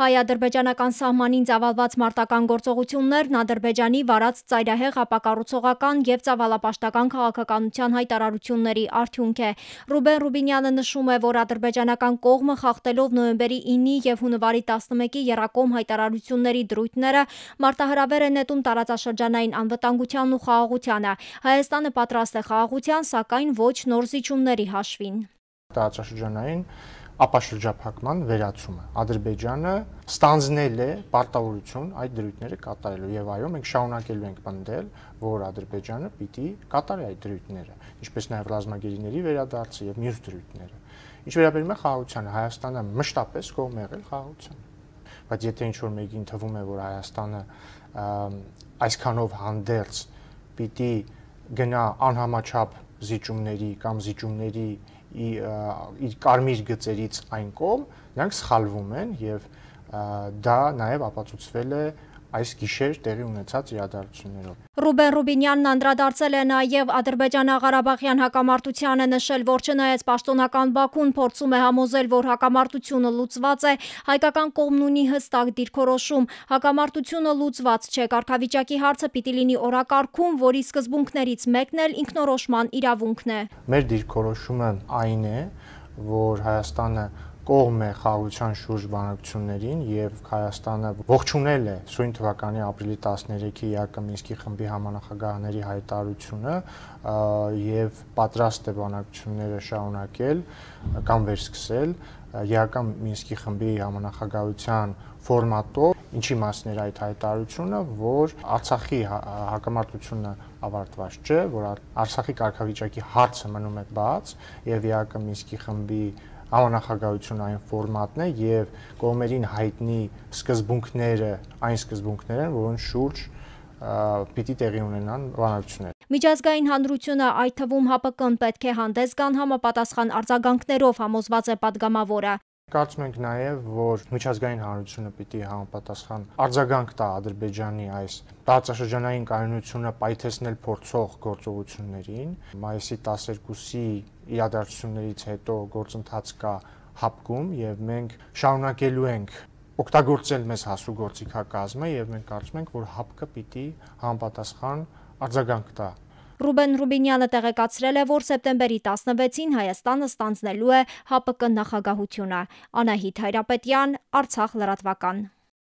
Հայ-ադրբեջանական սահմանին ծավալված մարտական գործողություններն ադրբեջանի վարած ծայրահեղ ապակառուցողական և ծավալապաշտական քաղաքականության հայտարարությունների արդյունք է։ Ռուբեն Ռուբինյանը նշում է, որ ադրբեջանական կողմը խախտելով նոյեմբերի 9-ի և հունվարի 11-ի եռակողմ հայտարարությունների դրույթները մարտահրավեր է նետում տարածաշրջանային անվտանգությանն ու խաղաղությանը։ Հայաստանը պատրաստ է խաղաղության, սակայն ոչ նոր զիջումների հաշվին տարածաշրջանային ապաշրջափակման վերացումը։ Ադրբեջանը ստանձնել է պարտավորություն այդ դրույթները կատարելու եւ այո, մենք շարունակելու ենք պնդել, որ Ադրբեջանը պիտի կատարի այդ դրույթները, ինչպես նաեւ ռազմագերիների վերադարձը եւ մյուս դրույթները։ Ինչ վերաբերում է խաղաղությանը, Հայաստանը մշտապես կողմ եղել խաղաղությանը բայց եթե ինչ որ մեկին թվում է որ Հայաստանը այսքանով հանդերձ պիտի գնա անհամաչափ զիջումների կամ զիջումների իր կարմիր գծերից այն կողմ, նրանք սխալվում են եւ դա նաեւ ապացուցվել է այս գիշեր տեղի ունեցած իրադարձություններով։ Ռուբեն Ռուբինյանն անդրադարձել է նաև Ադրբեջանա-Ղարաբաղյան հակամարտությանը նշել, որ չնայած պաշտոնական Բաքուն փորձում է համոզել, որ հակամարտությունը լուծված է, հայկական կողմն ունի հստակ դիրքորոշում։ Հակամարտությունը լուծված չէ, կարգավիճակի հարցը պիտի լինի օրակարգում, որի սկզբունքներից մեկն էլ ինքնորոշման իրավունքն է։ Մեր դիրքորոշումը այն է, որ Հայաստանը կողմ է խաղության շուրջ բանակցություններին եւ Հայաստանը ողջունել է սույն թվականի ապրիլի 13-ի ԵԱԿ Մինսկի խմբի համանախագահաների հայտարարությունը եւ պատրաստ է բանակցությունները շարունակել կամ վերսկսել ԵԱԿ Մինսկի խմբի համանախագահության ֆորմատով, ինչի մասն էր այդ հայտարարությունը, որ Արցախի հա, հակամարտությունը ավարտված չէ, որ Արցախի կարգավիճակի հարցը մնում է բաց եւ ԵԱԿ Մինսկի խմբի համանախագահություն այն ֆորմատն է եւ կողմերին հայտնի սկզբունքները, այն սկզբունքներն են, որոնց շուրջ պիտի տեղի ունենան բանակցությունները։ Միջազգային հանրությունը այդ թվում ՀԱՊԿ-ն պետք է հանդես գան համապատասխան արձագանքներով համոզված է падգամավորը։ Կարծում ենք նաև, որ միջազգային հանրությունը պիտի համապատասխան արձագանք տա Ադրբեջանի այս տարածաշրջանային կայունությունը պայթեցնել փորձող գործողություններին։ Մայիսի 12-ի իրադարձություններից հետո գործընթաց կա հապկում եւ մենք շարունակելու ենք օգտագործել մեզ հասու գործիքակազմը եւ մենք կարծում ենք, որ հապկը պիտի համապատասխան արձագանք տա Ռուբեն Ռուբինյանը տեղեկացրել է, որ սեպտեմբերի 16-ին Հայաստանը ստանձնելու է ՀԱՊԿ նախագահությունը։ Անահիտ Հայրապետյան, Արցախ լրատվական։